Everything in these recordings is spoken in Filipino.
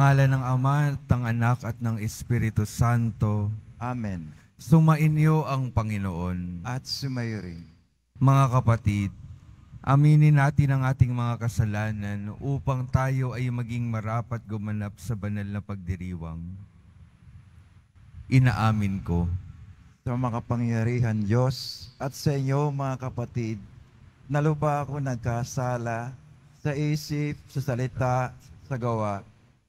ngalan ng Ama, at ng Anak, at ng Espiritu Santo. Amen. Sumainyo ang Panginoon. At sumayo rin. Mga kapatid, aminin natin ang ating mga kasalanan upang tayo ay maging marapat gumanap sa banal na pagdiriwang. Inaamin ko. Sa makapangyarihan Diyos at sa inyo mga kapatid, nalupa ako nagkasala sa isip, sa salita, sa gawa,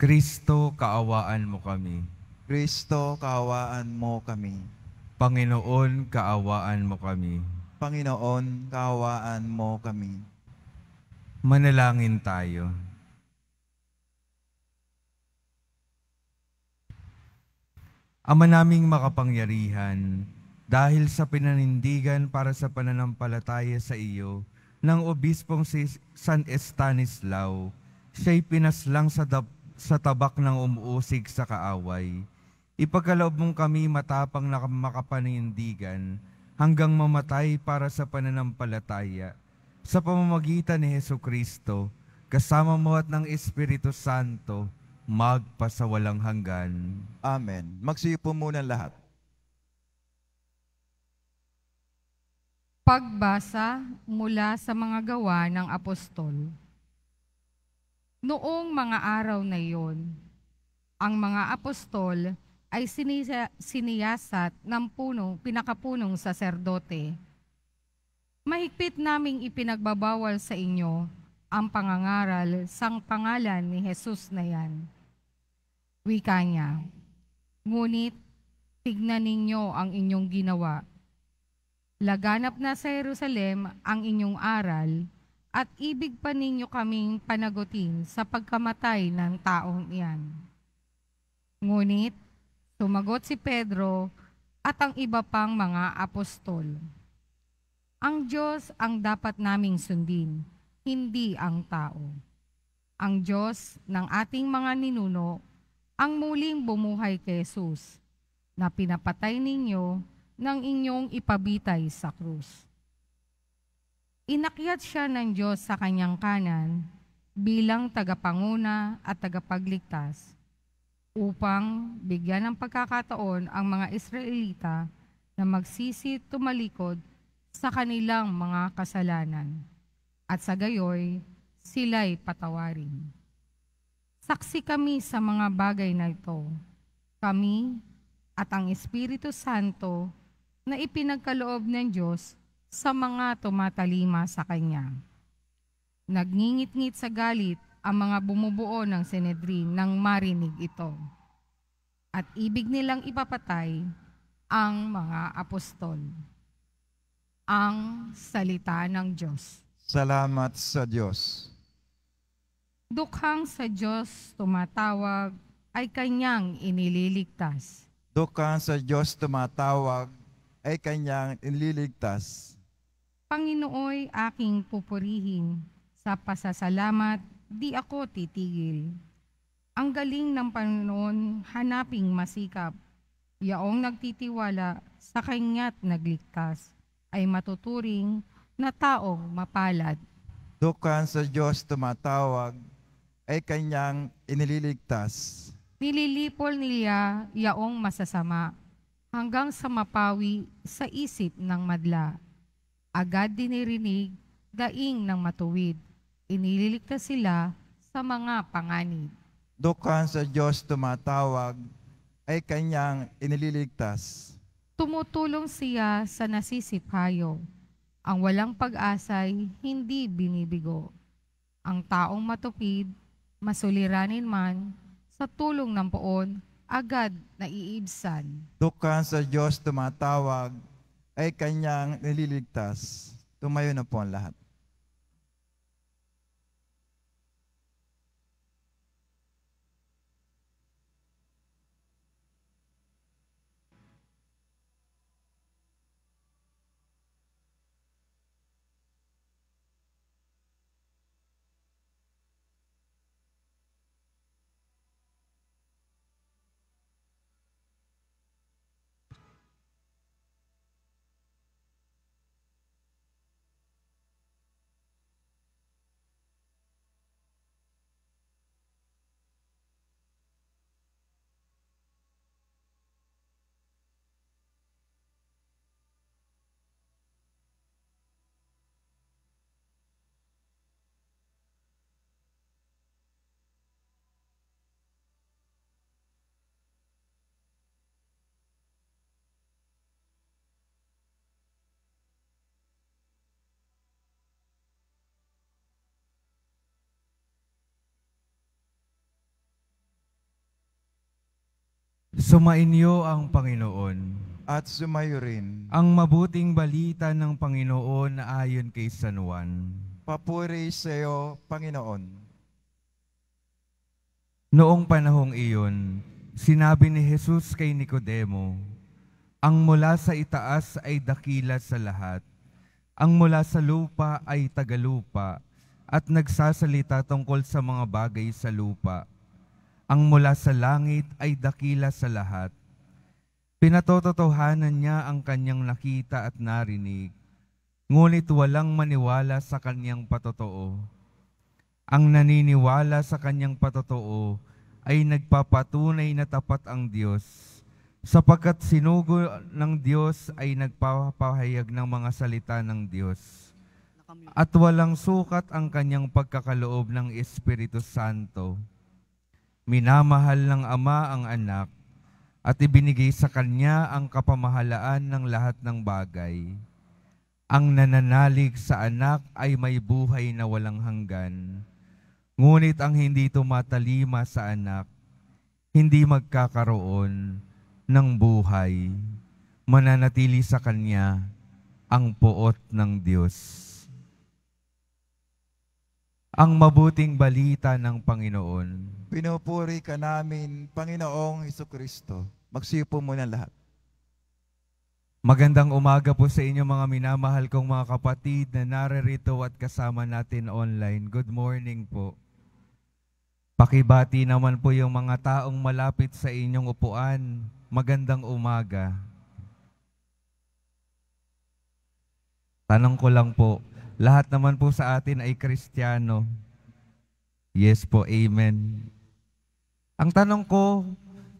Kristo, kaawaan mo kami. Kristo, kaawaan mo kami. Panginoon, kaawaan mo kami. Panginoon, kaawaan mo kami. Manalangin tayo. Ama naming makapangyarihan, dahil sa pinanindigan para sa pananampalataya sa iyo ng Obispong si San Estanislao, siya'y pinaslang sa dap sa tabak ng umuusig sa kaaway, ipagkaloob mong kami matapang na makapanindigan hanggang mamatay para sa pananampalataya sa pamamagitan ni Heso Kristo, kasama mo at ng Espiritu Santo, magpasawalang hanggan. Amen. Magsiyo muna lahat. Pagbasa mula sa mga gawa ng Apostol. Noong mga araw na iyon, ang mga apostol ay sinisa, siniyasat ng punong, pinakapunong saserdote. Mahigpit naming ipinagbabawal sa inyo ang pangangaral sang pangalan ni Jesus na yan. Wika niya, Ngunit, tignan ninyo ang inyong ginawa. Laganap na sa Jerusalem ang inyong aral, at ibig pa ninyo kaming panagutin sa pagkamatay ng taong iyan. Ngunit, sumagot si Pedro at ang iba pang mga apostol. Ang Diyos ang dapat naming sundin, hindi ang tao. Ang Diyos ng ating mga ninuno ang muling bumuhay kay Jesus na pinapatay ninyo nang inyong ipabitay sa krus Inakyat siya ng Diyos sa kanyang kanan bilang tagapanguna at tagapagligtas upang bigyan ng pagkakataon ang mga Israelita na magsisi tumalikod sa kanilang mga kasalanan at sa gayoy sila'y patawarin. Saksi kami sa mga bagay na ito, kami at ang Espiritu Santo na ipinagkaloob ng Diyos sa mga tumatalima sa kanya. Nagngingit-ngit sa galit ang mga bumubuo ng Senedrin nang marinig ito. At ibig nilang ipapatay ang mga apostol. Ang salita ng Diyos. Salamat sa Diyos. Dukhang sa Diyos tumatawag ay kanyang inililigtas. Dukhang sa Diyos tumatawag ay kanyang inililigtas. Panginooy aking pupurihin, sa pasasalamat di ako titigil. Ang galing ng Panginoon, hanaping masikap. Yaong nagtitiwala sa kanya't nagliktas, ay matuturing na taong mapalad. Dukan sa Diyos tumatawag, ay kanyang inililigtas. Nililipol niya yaong masasama, hanggang sa mapawi sa isip ng madla. Agad dinirinig, daing ng matuwid. Inililigtas sila sa mga panganib. Dokan sa Diyos tumatawag ay kanyang inililigtas. Tumutulong siya sa nasisiphayo. Ang walang pag-asa'y hindi binibigo. Ang taong matupid, masuliranin man, sa tulong ng poon, agad naiibsan. Dokan sa Diyos tumatawag ay kanyang nililigtas, tumayo na po ang lahat. Sumainyo ang Panginoon. At sumayo rin. Ang mabuting balita ng Panginoon na ayon kay San Juan. Papuri sa iyo, Panginoon. Noong panahong iyon, sinabi ni Jesus kay Nicodemo, Ang mula sa itaas ay dakila sa lahat. Ang mula sa lupa ay tagalupa at nagsasalita tungkol sa mga bagay sa lupa ang mula sa langit ay dakila sa lahat. Pinatototohanan niya ang kanyang nakita at narinig, ngunit walang maniwala sa kanyang patotoo. Ang naniniwala sa kanyang patotoo ay nagpapatunay na tapat ang Diyos, sapagkat sinugo ng Diyos ay nagpapahayag ng mga salita ng Diyos. At walang sukat ang kanyang pagkakaloob ng Espiritu Santo Minamahal ng ama ang anak at ibinigay sa kanya ang kapamahalaan ng lahat ng bagay. Ang nananalig sa anak ay may buhay na walang hanggan, ngunit ang hindi tumatalima sa anak, hindi magkakaroon ng buhay. Mananatili sa kanya ang puot ng Diyos. Ang mabuting balita ng Panginoon. Pinupuri ka namin, Panginoong Heso Kristo. Magsiyo po muna lahat. Magandang umaga po sa inyo mga minamahal kong mga kapatid na naririto at kasama natin online. Good morning po. Pakibati naman po yung mga taong malapit sa inyong upuan. Magandang umaga. Tanong ko lang po, lahat naman po sa atin ay Kristiyano. Yes po, Amen. Ang tanong ko,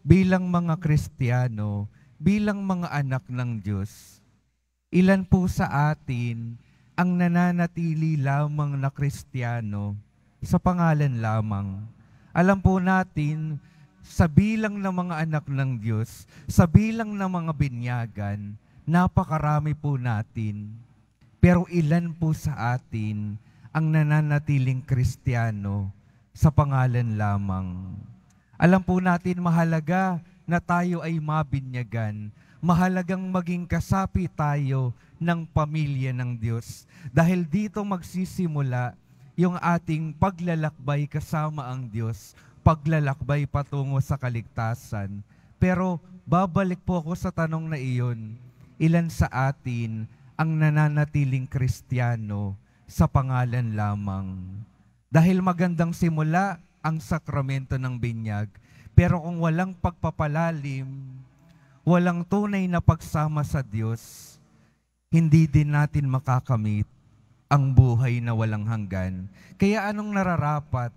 bilang mga Kristiyano, bilang mga anak ng Diyos, ilan po sa atin ang nananatili lamang na Kristiyano sa pangalan lamang? Alam po natin, sa bilang ng mga anak ng Diyos, sa bilang ng mga binyagan, napakarami po natin. Pero ilan po sa atin ang nananatiling Kristiyano sa pangalan lamang? Alam po natin mahalaga na tayo ay mabinyagan. Mahalagang maging kasapi tayo ng pamilya ng Diyos. Dahil dito magsisimula yung ating paglalakbay kasama ang Diyos, paglalakbay patungo sa kaligtasan. Pero babalik po ako sa tanong na iyon, ilan sa atin ang nananatiling kristyano sa pangalan lamang? Dahil magandang simula, ang sakramento ng binyag. Pero kung walang pagpapalalim, walang tunay na pagsama sa Diyos, hindi din natin makakamit ang buhay na walang hanggan. Kaya anong nararapat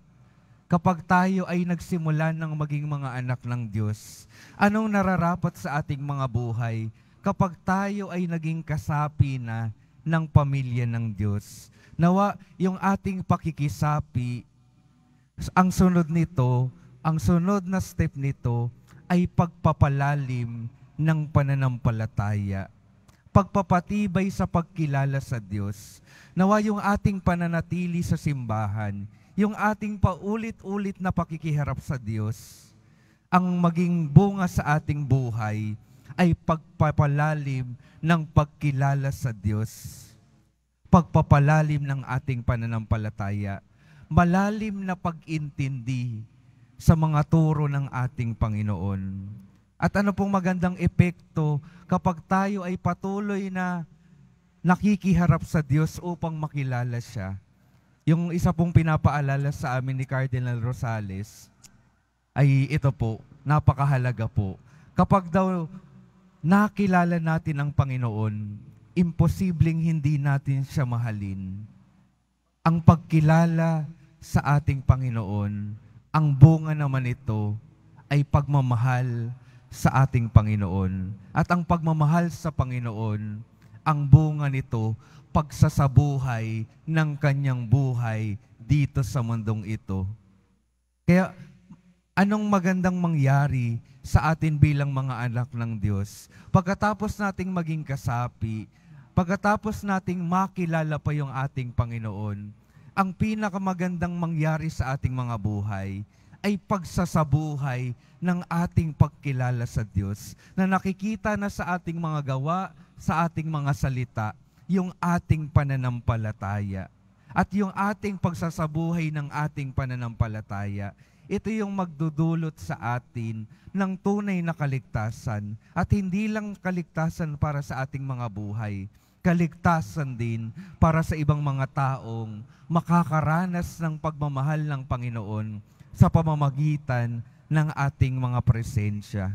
kapag tayo ay nagsimula ng maging mga anak ng Diyos? Anong nararapat sa ating mga buhay kapag tayo ay naging kasapi na ng pamilya ng Diyos? Nawa, yung ating pakikisapi ang sunod nito, ang sunod na step nito ay pagpapalalim ng pananampalataya. Pagpapatibay sa pagkilala sa Diyos. Nawa yung ating pananatili sa simbahan, yung ating paulit-ulit na pakikiharap sa Diyos, ang maging bunga sa ating buhay ay pagpapalalim ng pagkilala sa Diyos, pagpapalalim ng ating pananampalataya malalim na pag-intindi sa mga turo ng ating Panginoon. At ano pong magandang epekto kapag tayo ay patuloy na nakikiharap sa Diyos upang makilala siya. Yung isa pong pinapaalala sa amin ni Cardinal Rosales ay ito po, napakahalaga po. Kapag daw nakilala natin ang Panginoon, imposibleng hindi natin siya mahalin ang pagkilala sa ating Panginoon, ang bunga naman ito ay pagmamahal sa ating Panginoon. At ang pagmamahal sa Panginoon, ang bunga nito, pagsasabuhay ng kanyang buhay dito sa mundong ito. Kaya anong magandang mangyari sa atin bilang mga anak ng Diyos? Pagkatapos nating maging kasapi, Pagkatapos nating makilala pa yung ating Panginoon, ang pinakamagandang mangyari sa ating mga buhay ay pagsasabuhay ng ating pagkilala sa Diyos na nakikita na sa ating mga gawa, sa ating mga salita, yung ating pananampalataya at yung ating pagsasabuhay ng ating pananampalataya ito yung magdudulot sa atin ng tunay na kaligtasan. At hindi lang kaligtasan para sa ating mga buhay, kaligtasan din para sa ibang mga taong makakaranas ng pagmamahal ng Panginoon sa pamamagitan ng ating mga presensya.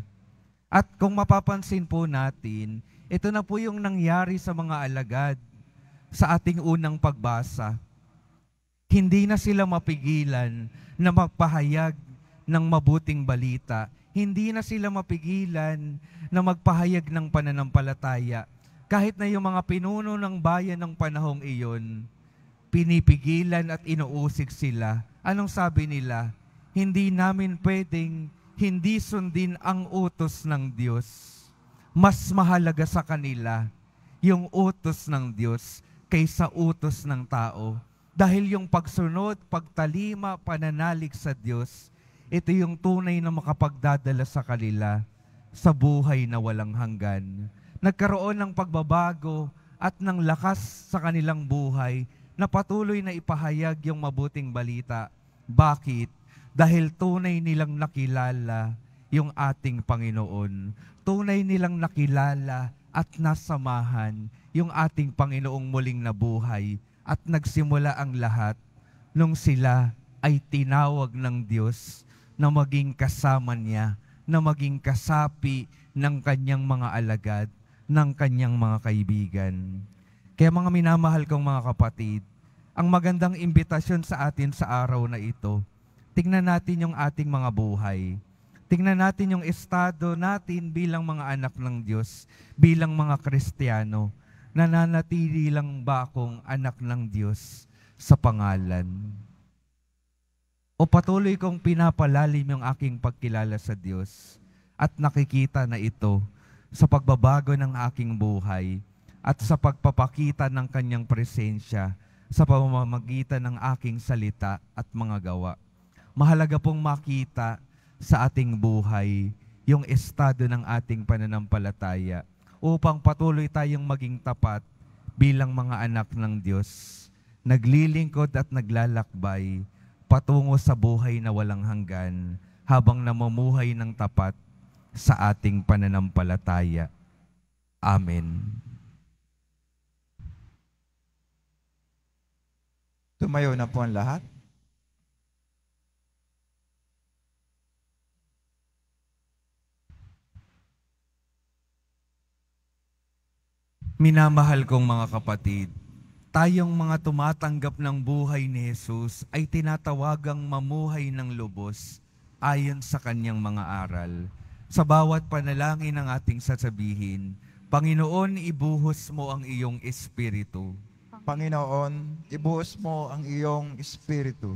At kung mapapansin po natin, ito na po yung nangyari sa mga alagad sa ating unang pagbasa hindi na sila mapigilan na magpahayag ng mabuting balita. Hindi na sila mapigilan na magpahayag ng pananampalataya. Kahit na yung mga pinuno ng bayan ng panahong iyon, pinipigilan at inuusig sila. Anong sabi nila? Hindi namin pwedeng hindi sundin ang utos ng Diyos. Mas mahalaga sa kanila yung utos ng Diyos kaysa utos ng tao. Dahil yung pagsunod, pagtalima, pananalig sa Diyos, ito yung tunay na makapagdadala sa kanila sa buhay na walang hanggan. Nagkaroon ng pagbabago at ng lakas sa kanilang buhay na patuloy na ipahayag yung mabuting balita. Bakit? Dahil tunay nilang nakilala yung ating Panginoon. Tunay nilang nakilala at nasamahan yung ating Panginoong muling nabuhay at nagsimula ang lahat nung sila ay tinawag ng Diyos na maging kasama niya, na maging kasapi ng kanyang mga alagad, ng kanyang mga kaibigan. Kaya mga minamahal kong mga kapatid, ang magandang imbitasyon sa atin sa araw na ito, tingnan natin yung ating mga buhay. Tingnan natin yung estado natin bilang mga anak ng Diyos, bilang mga Kristiyano nananatili lang ba akong anak ng Diyos sa pangalan? O patuloy kong pinapalalim yung aking pagkilala sa Diyos at nakikita na ito sa pagbabago ng aking buhay at sa pagpapakita ng kanyang presensya sa pamamagitan ng aking salita at mga gawa. Mahalaga pong makita sa ating buhay yung estado ng ating pananampalataya upang patuloy tayong maging tapat bilang mga anak ng Diyos, naglilingkod at naglalakbay patungo sa buhay na walang hanggan habang namumuhay ng tapat sa ating pananampalataya. Amen. Tumayo na po ang lahat. Minamahal kong mga kapatid, tayong mga tumatanggap ng buhay ni Jesus ay tinatawagang mamuhay ng lubos ayon sa kanyang mga aral. Sa bawat panalangin ng ating sasabihin, Panginoon, ibuhos mo ang iyong espiritu. Panginoon, ibuhos mo ang iyong espiritu.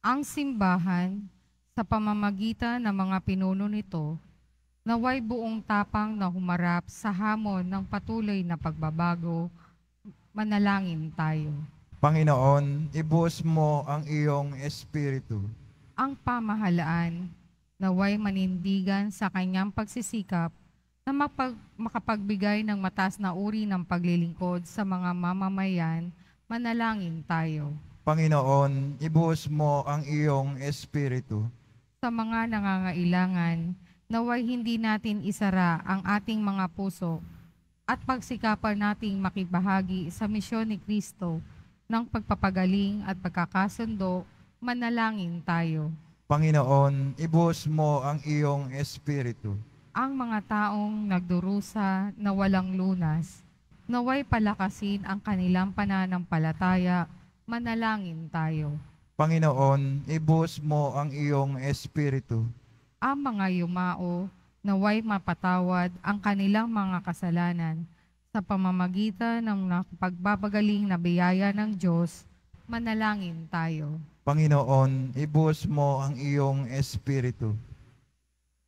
Ang simbahan, sa pamamagitan ng mga pinuno nito, naway buong tapang na humarap sa hamon ng patuloy na pagbabago, manalangin tayo. Panginoon, ibuhos mo ang iyong espiritu. Ang pamahalaan, naway manindigan sa kanyang pagsisikap na makapagbigay ng matas na uri ng paglilingkod sa mga mamamayan, manalangin tayo. Panginoon, ibuhos mo ang iyong espiritu. Sa mga nangangailangan, naway hindi natin isara ang ating mga puso at pagsikapan nating makibahagi sa misyon ni Kristo ng pagpapagaling at pagkakasundo, manalangin tayo. Panginoon, ibuhos mo ang iyong espiritu. Ang mga taong nagdurusa na walang lunas, naway palakasin ang kanilang pananampalataya, manalangin tayo. Panginoon, ibuhos mo ang iyong espiritu ang mga yumao naway mapatawad ang kanilang mga kasalanan sa pamamagitan ng nakapagbabagaling na biyaya ng Diyos, manalangin tayo. Panginoon, ibuhos mo ang iyong espiritu.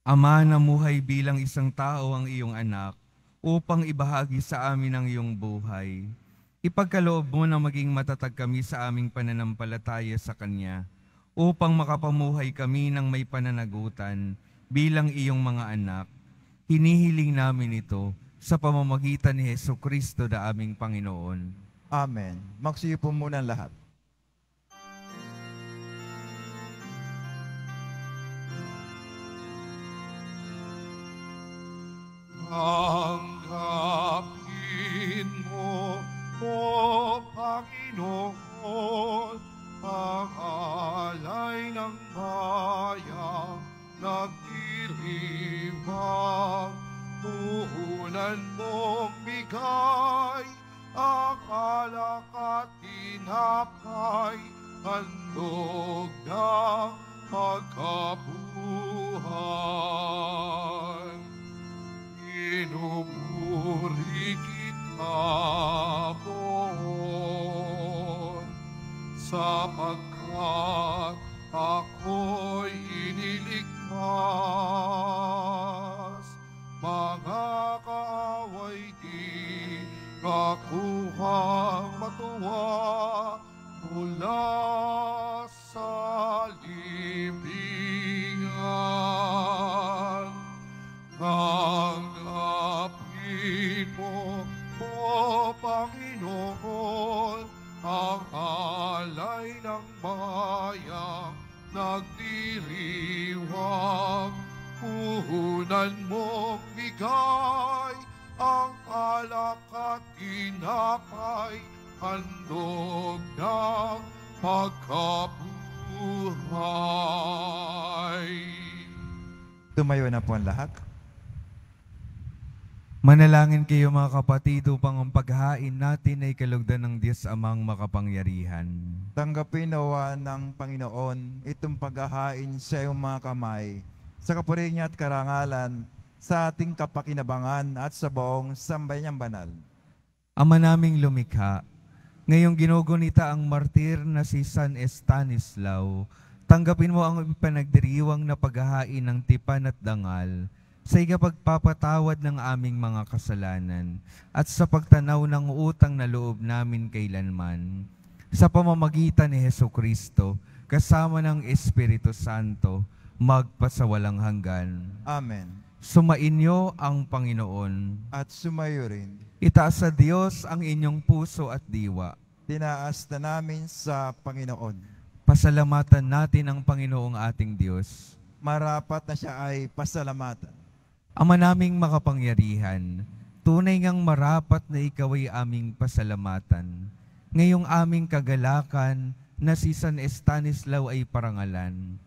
Ama, na namuhay bilang isang tao ang iyong anak upang ibahagi sa amin ang iyong buhay. Ipagkaloob mo na maging matatag kami sa aming pananampalataya sa Kanya upang makapamuhay kami ng may pananagutan bilang iyong mga anak. Hinihiling namin ito sa pamamagitan ni Heso Kristo na aming Panginoon. Amen. Magsiyo muna lahat. Tanggapin mo, O Panginoon, pag-alay ng bayan, nagdiriwang, puhunan mong bigay, ang alak at tinapay, handog na pagkabuhay. Inumuri kita, Panginoon, sapagkat ako'y iniligtas. Mga kaaway di nakuha matuwa mula sa libingan. Ang api mo, o Panginoon, ang alay ng bayang nagdiriwang. Puhunan mong bigay ang alak at tinapay, handog ng pagkabuhay. Tumayo na po ang lahat. Manalangin kayo mga kapatid upang ang paghain natin ay kalugdan ng Diyos amang makapangyarihan. Tanggapin nawa ng Panginoon itong paghahain sa iyong mga kamay sa kapuri niya at karangalan sa ating kapakinabangan at sa buong sambay banal. Ama naming lumikha, ngayong ginugunita ang martir na si San Estanislao, tanggapin mo ang panagdiriwang na paghahain ng tipan at dangal sa ikapagpapatawad ng aming mga kasalanan at sa pagtanaw ng utang na loob namin kailanman sa pamamagitan ni Heso Kristo kasama ng Espiritu Santo magpasawalang hanggan. Amen. Sumainyo ang Panginoon. At sumayo rin. Itaas sa Diyos ang inyong puso at diwa. Tinaas na namin sa Panginoon. Pasalamatan natin ang Panginoong ating Diyos. Marapat na siya ay pasalamatan. Ama naming makapangyarihan, tunay ngang marapat na ikaw ay aming pasalamatan. Ngayong aming kagalakan na si San Estanislao ay parangalan.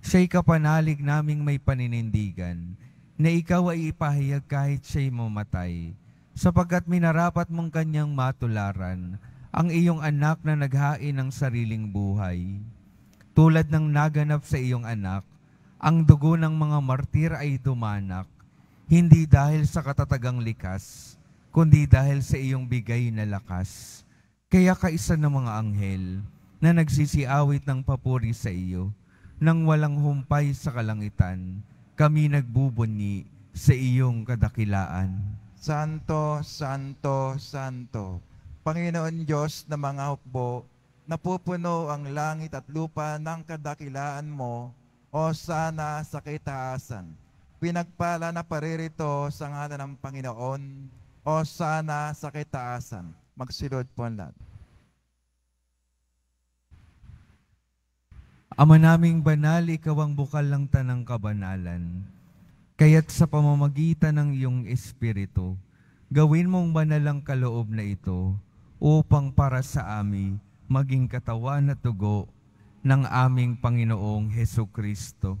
Siya'y kapanalig naming may paninindigan na ikaw ay ipahayag kahit siya'y mamatay, sapagkat minarapat mong kanyang matularan ang iyong anak na naghain ng sariling buhay. Tulad ng naganap sa iyong anak, ang dugo ng mga martir ay dumanak hindi dahil sa katatagang likas, kundi dahil sa iyong bigay na lakas. Kaya kaisa ng mga anghel na nagsisiawit ng papuri sa iyo, nang walang humpay sa kalangitan, kami nagbubunyi sa iyong kadakilaan. Santo, Santo, Santo, Panginoon Diyos na mga hukbo, napupuno ang langit at lupa ng kadakilaan mo, o sana sa kitaasan pinagpala na paririto sa ngalan ng Panginoon o sana sa kitaasan. Magsilod po ang lahat. Ama naming banal, ikaw ang bukal ng tanang kabanalan. Kaya't sa pamamagitan ng iyong Espiritu, gawin mong banal ang kaloob na ito upang para sa amin maging katawan at tugo ng aming Panginoong Heso Kristo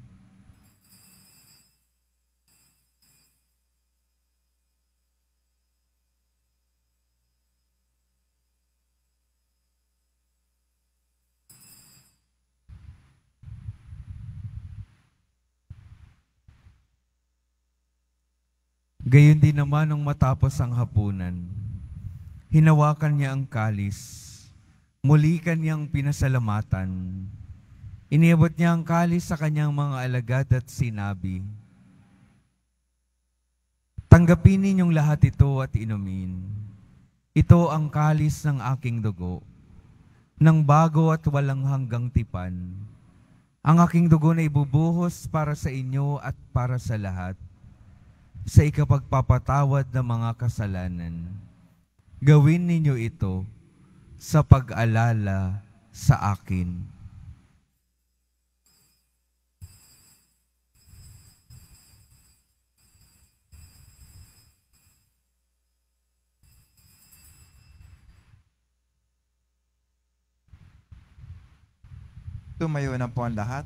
Gayon din naman nung matapos ang hapunan, hinawakan niya ang kalis, muli kanyang pinasalamatan. Iniabot niya ang kalis sa kanyang mga alagad at sinabi, Tanggapin ninyong lahat ito at inumin. Ito ang kalis ng aking dugo, ng bago at walang hanggang tipan. Ang aking dugo na ibubuhos para sa inyo at para sa lahat sa ikapagpapatawad ng mga kasalanan. Gawin ninyo ito sa pag-alala sa akin. Tumayo na po ang lahat.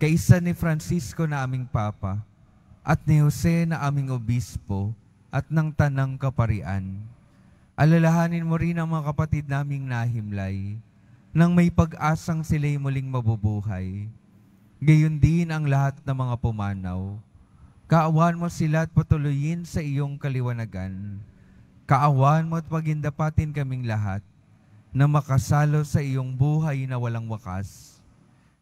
Kaisa ni Francisco na aming Papa, at ni Jose na aming Obispo, at ng Tanang Kaparian. Alalahanin mo rin ang mga kapatid naming nahimlay, nang may pag-asang sila'y muling mabubuhay. Gayon din ang lahat ng mga pumanaw. Kaawan mo sila at patuloyin sa iyong kaliwanagan. Kaawan mo at pagindapatin kaming lahat na makasalo sa iyong buhay na walang wakas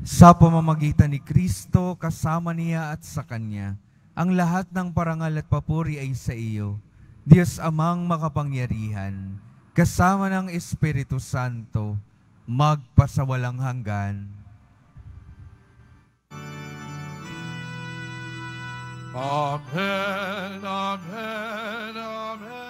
Sa pamamagitan ni Kristo, kasama niya at sa Kanya, ang lahat ng parangal at papuri ay sa iyo, Diyos amang makapangyarihan, kasama ng Espiritu Santo, magpasawalang hanggan. Amen, Amen, Amen.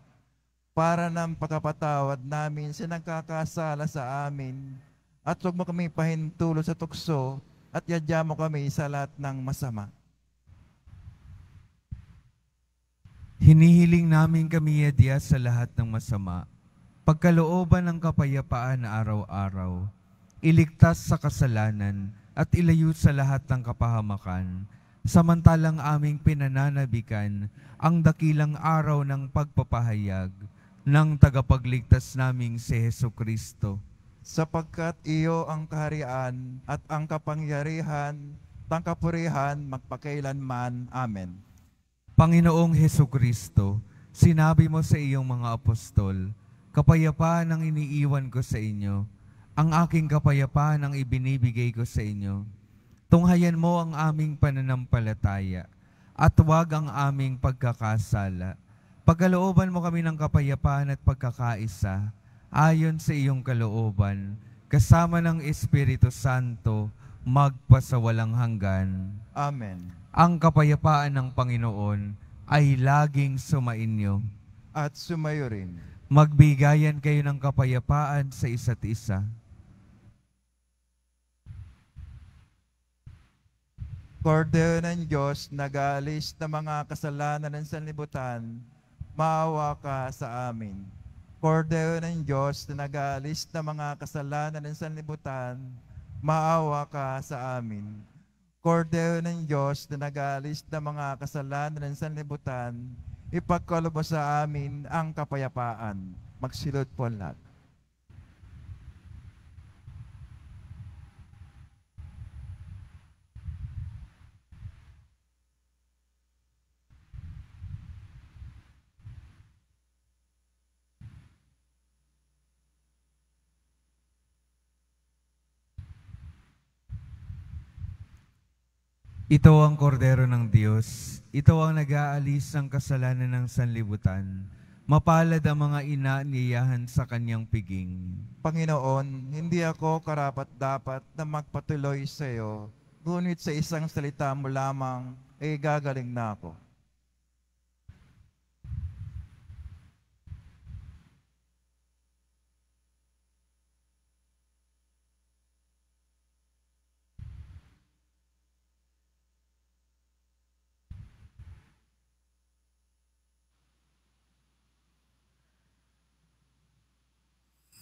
para ng pagkapatawad namin sa nagkakasala sa amin. At huwag mo kami pahintulo sa tukso at yadya mo kami sa lahat ng masama. Hinihiling namin kami yadya sa lahat ng masama, pagkalooban ng kapayapaan araw-araw, iligtas sa kasalanan at ilayo sa lahat ng kapahamakan, samantalang aming pinananabikan ang dakilang araw ng pagpapahayag ng tagapagligtas naming si Heso Kristo. Sapagkat iyo ang kaharian at ang kapangyarihan, tangkapurihan, magpakailanman. Amen. Panginoong Heso Kristo, sinabi mo sa iyong mga apostol, kapayapaan ang iniiwan ko sa inyo, ang aking kapayapaan ang ibinibigay ko sa inyo. Tunghayan mo ang aming pananampalataya at huwag ang aming pagkakasala Pagkalooban mo kami ng kapayapaan at pagkakaisa, ayon sa iyong kalooban, kasama ng Espiritu Santo, magpasawalang hanggan. Amen. Ang kapayapaan ng Panginoon ay laging sumainyo. At sumayo rin. Magbigayan kayo ng kapayapaan sa isa't isa. Cordero ng Diyos, nag-aalis ng mga kasalanan ng sanlibutan, maawa ka sa amin. Cordero ng Diyos na nag-aalis ng mga kasalanan ng sanlibutan, maawa ka sa amin. Cordero ng Diyos na nag-aalis ng mga kasalanan ng sanlibutan, ipagkalobo sa amin ang kapayapaan. Magsilot po lahat. Ito ang kordero ng Diyos. Ito ang nag-aalis ng kasalanan ng sanlibutan. Mapalad ang mga ina niyahan sa kanyang piging. Panginoon, hindi ako karapat-dapat na magpatuloy sa iyo, ngunit sa isang salita mo lamang, ay eh, gagaling na ako.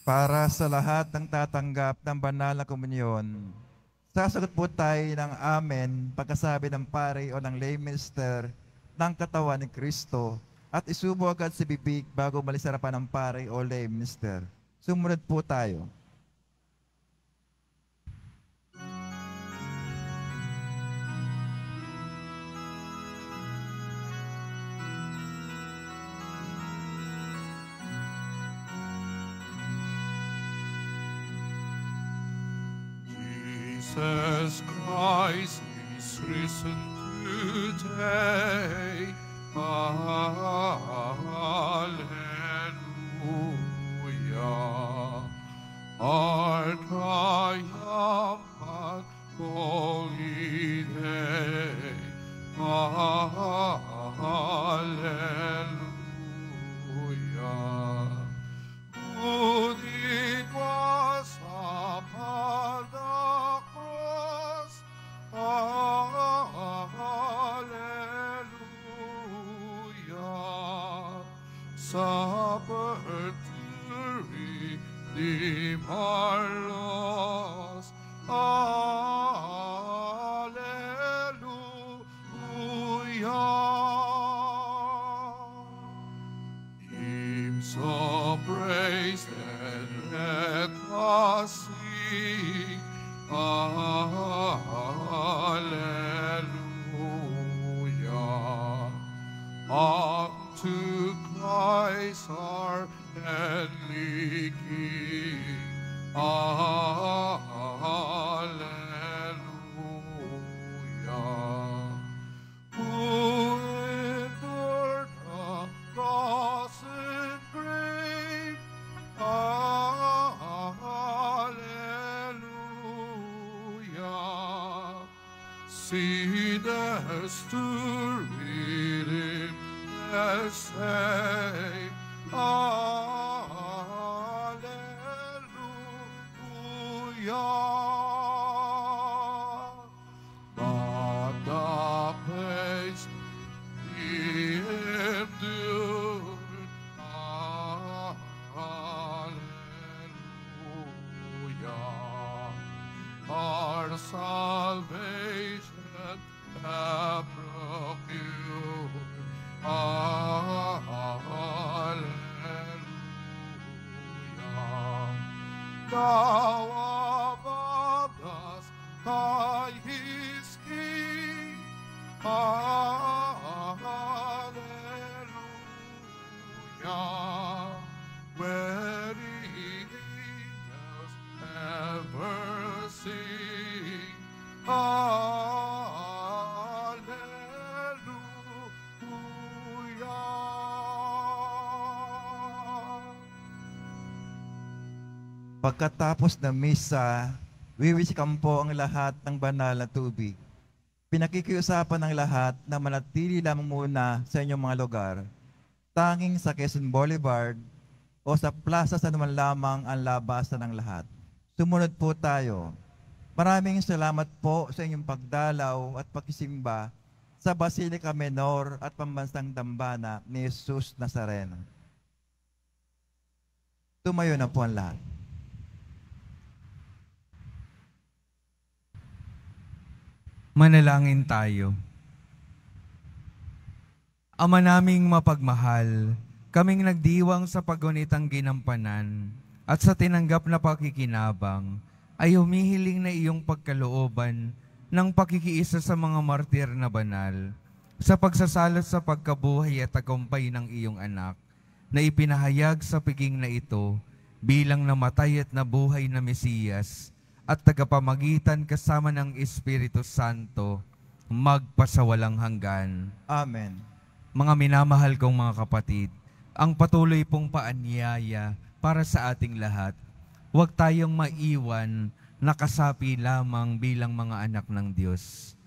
para sa lahat ng tatanggap ng banal na komunyon. Sasagot po tayo ng Amen pagkasabi ng pare o ng lay minister ng katawan ni Kristo at isubo agad sa bibig bago malisarapan ng pare o lay minister. Sumunod po tayo. Says Christ is risen today. Ah. So praise and let us sing. Alleluia. Unto Christ our heavenly King. Alleluia. salvation Pagkatapos ng misa, wiwisikam po ang lahat ng banal na tubig. Pinakikiusapan ng lahat na manatili lamang muna sa inyong mga lugar, tanging sa Quezon Boulevard o sa plaza sa naman lamang ang labasan ng lahat. Sumunod po tayo. Maraming salamat po sa inyong pagdalaw at pakisimba sa Basilica Menor at Pambansang Dambana ni Jesus Nazareno. Tumayo na po ang lahat. Manalangin tayo. Ama naming mapagmahal, kaming nagdiwang sa pagunitang ginampanan at sa tinanggap na pakikinabang, ay humihiling na iyong pagkalooban ng pakikiisa sa mga martir na banal, sa pagsasalat sa pagkabuhay at tagumpay ng iyong anak, na ipinahayag sa piging na ito bilang namatay at nabuhay na Mesiyas, at tagapamagitan kasama ng Espiritu Santo, magpasawalang hanggan. Amen. Mga minamahal kong mga kapatid, ang patuloy pong paanyaya para sa ating lahat, huwag tayong maiwan nakasapi lamang bilang mga anak ng Diyos.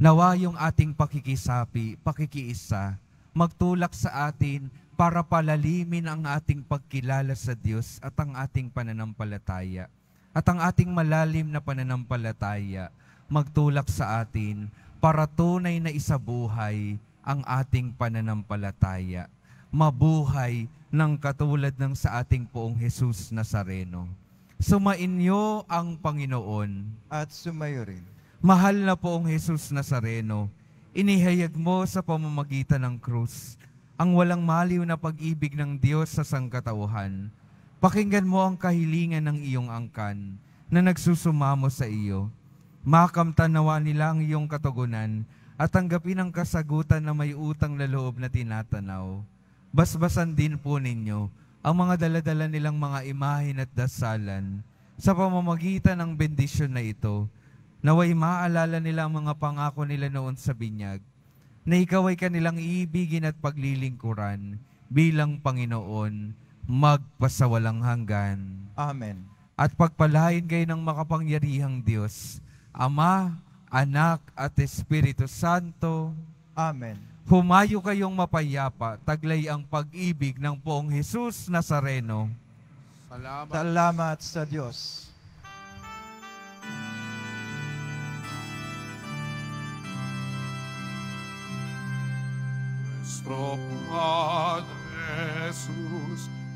Nawa yung ating pakikisapi, pakikiisa, magtulak sa atin para palalimin ang ating pagkilala sa Diyos at ang ating pananampalataya at ang ating malalim na pananampalataya magtulak sa atin para tunay na isabuhay ang ating pananampalataya. Mabuhay ng katulad ng sa ating poong Jesus Nazareno. Sumainyo ang Panginoon. At sumayo rin. Mahal na poong Jesus Nazareno, inihayag mo sa pamamagitan ng krus ang walang maliw na pag-ibig ng Diyos sa sangkatauhan Pakinggan mo ang kahilingan ng iyong angkan na nagsusumamo sa iyo. Makamtanawa nila ang iyong katugunan at tanggapin ang kasagutan na may utang na loob na tinatanaw. Basbasan din po ninyo ang mga daladala nilang mga imahin at dasalan sa pamamagitan ng bendisyon na ito. Naway maalala nila ang mga pangako nila noon sa binyag na ikaw ay kanilang iibigin at paglilingkuran bilang Panginoon magpasawalang hanggan. Amen. At pagpalain kayo ng makapangyarihang Diyos, Ama, Anak at Espiritu Santo. Amen. Humayo kayong mapayapa, taglay ang pag-ibig ng poong Jesus Nazareno. Salamat, Salamat sa Diyos. Nuestro Padre Jesús,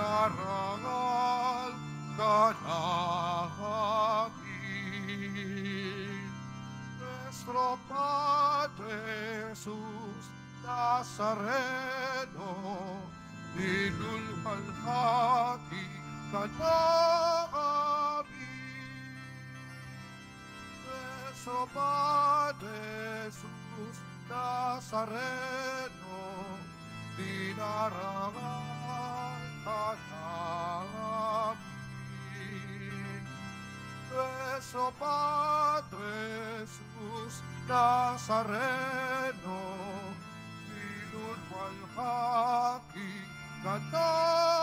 karangal Nuestro Padre Jesús Nazareno, dinulhal hati Nuestro Padre Jesús αγάπη Δες ο Πατρές τους Ναζαρένο δίνουν μαλχάκι κατά